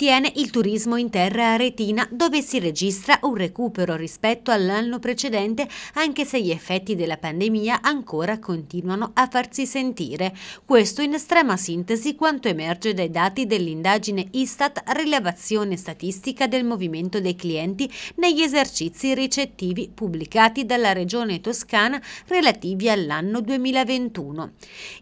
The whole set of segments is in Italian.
tiene il turismo in terra aretina dove si registra un recupero rispetto all'anno precedente anche se gli effetti della pandemia ancora continuano a farsi sentire. Questo in estrema sintesi quanto emerge dai dati dell'indagine Istat Rilevazione Statistica del Movimento dei Clienti negli esercizi ricettivi pubblicati dalla Regione Toscana relativi all'anno 2021.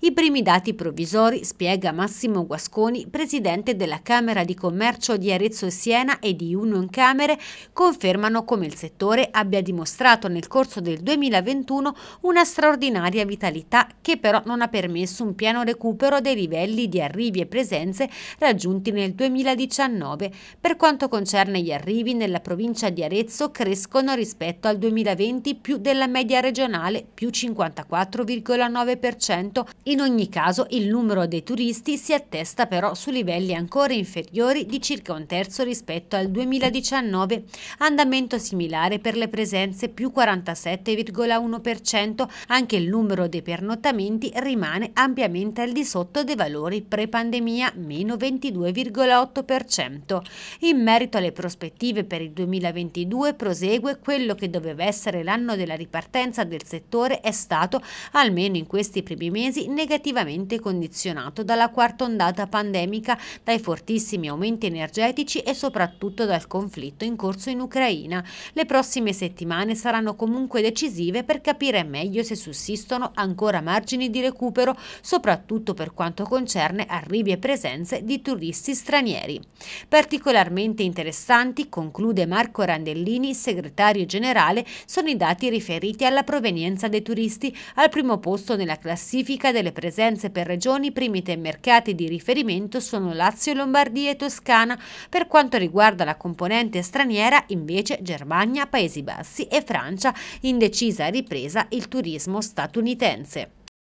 I primi dati provvisori, spiega Massimo Guasconi, presidente della Camera di Commercio commercio di Arezzo e Siena e di Union Camere confermano come il settore abbia dimostrato nel corso del 2021 una straordinaria vitalità che però non ha permesso un pieno recupero dei livelli di arrivi e presenze raggiunti nel 2019. Per quanto concerne gli arrivi nella provincia di Arezzo crescono rispetto al 2020 più della media regionale, più 54,9%. In ogni caso il numero dei turisti si attesta però su livelli ancora inferiori di di circa un terzo rispetto al 2019, andamento similare per le presenze più 47,1%, anche il numero dei pernottamenti rimane ampiamente al di sotto dei valori pre-pandemia, meno 22,8%. In merito alle prospettive per il 2022 prosegue quello che doveva essere l'anno della ripartenza del settore è stato, almeno in questi primi mesi, negativamente condizionato dalla quarta ondata pandemica, dai fortissimi aumenti energetici e soprattutto dal conflitto in corso in Ucraina. Le prossime settimane saranno comunque decisive per capire meglio se sussistono ancora margini di recupero, soprattutto per quanto concerne arrivi e presenze di turisti stranieri. Particolarmente interessanti, conclude Marco Randellini, segretario generale, sono i dati riferiti alla provenienza dei turisti, al primo posto nella classifica delle presenze per regioni, primi mercati di riferimento sono Lazio, Lombardia e Toscana italiana, per quanto riguarda la componente straniera invece Germania, Paesi Bassi e Francia, in decisa ripresa il turismo statunitense.